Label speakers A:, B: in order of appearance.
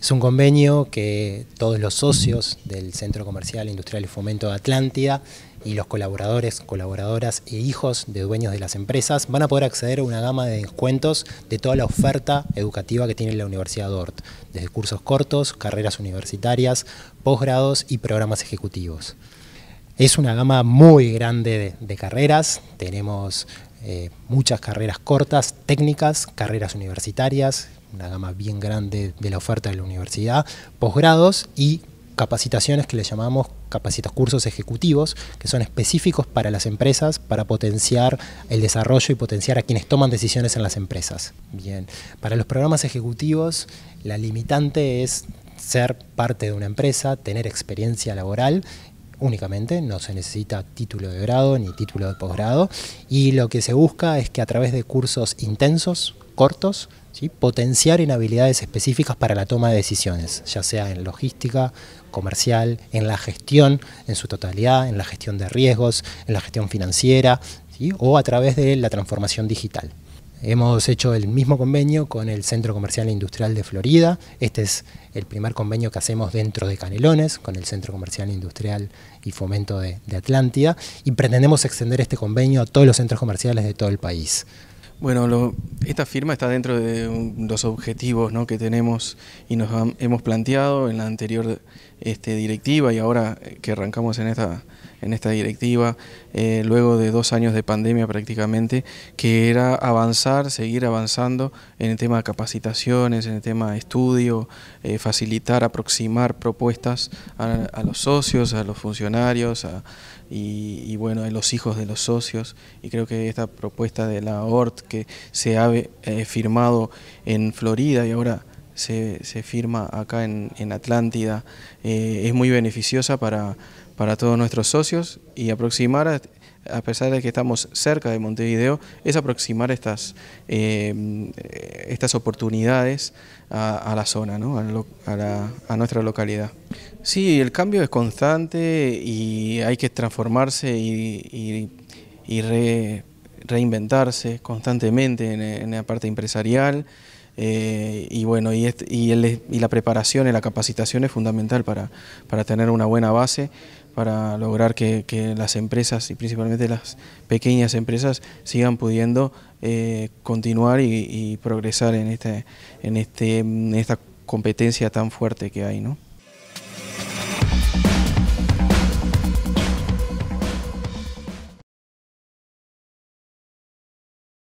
A: Es un convenio que todos los socios del Centro Comercial Industrial y Fomento de Atlántida y los colaboradores, colaboradoras e hijos de dueños de las empresas van a poder acceder a una gama de descuentos de toda la oferta educativa que tiene la Universidad de DORT, desde cursos cortos, carreras universitarias, posgrados y programas ejecutivos. Es una gama muy grande de, carreras, tenemos eh, muchas carreras cortas, técnicas, carreras universitarias, una gama bien grande de la oferta de la universidad, posgrados y capacitaciones que le llamamos cursos ejecutivos, que son específicos para las empresas para potenciar el desarrollo y potenciar a quienes toman decisiones en las empresas. Bien, para los programas ejecutivos la limitante es ser parte de una empresa, tener experiencia laboral únicamente, no se necesita título de grado ni título de posgrado y lo que se busca es que a través de cursos intensos, cortos, potenciar en habilidades específicas para la toma de decisiones, ya sea en logística, comercial, en la gestión en su totalidad, en la gestión de riesgos, en la gestión financiera o a través de la transformación digital. Hemos hecho el mismo convenio con el Centro Comercial e Industrial de Florida. Este es el primer convenio que hacemos dentro de Canelones con el Centro Comercial e Industrial y Fomento de, de Atlántida. Y pretendemos extender este convenio a todos los centros comerciales de todo el
B: país. Bueno, lo, esta firma está dentro de los objetivos que tenemos y nos hemos planteado en la anterior este, directiva y ahora que arrancamos en esta, en esta directiva, eh, luego de dos años de pandemia prácticamente, que era avanzar, seguir avanzando en el tema de capacitaciones, en el tema de estudio, eh, facilitar, aproximar propuestas a, los socios, a los funcionarios y, y, bueno, a los hijos de los socios. Y creo que esta propuesta de la ORT, que se ha eh, firmado en Florida y ahora se, firma acá en, Atlántida, eh, es muy beneficiosa para, para todos nuestros socios y aproximar a, pesar de que estamos cerca de Montevideo, es aproximar estas, eh, estas oportunidades a, la zona, a, nuestra localidad. Sí, el cambio es constante y hay que transformarse y, y re reinventarse constantemente en, la parte empresarial eh, y bueno, este, y, la preparación y la capacitación es fundamental para, tener una buena base, para lograr que, las empresas y principalmente las pequeñas empresas sigan pudiendo eh, continuar y, progresar en, este, en, este, esta competencia tan fuerte que hay. ¿no?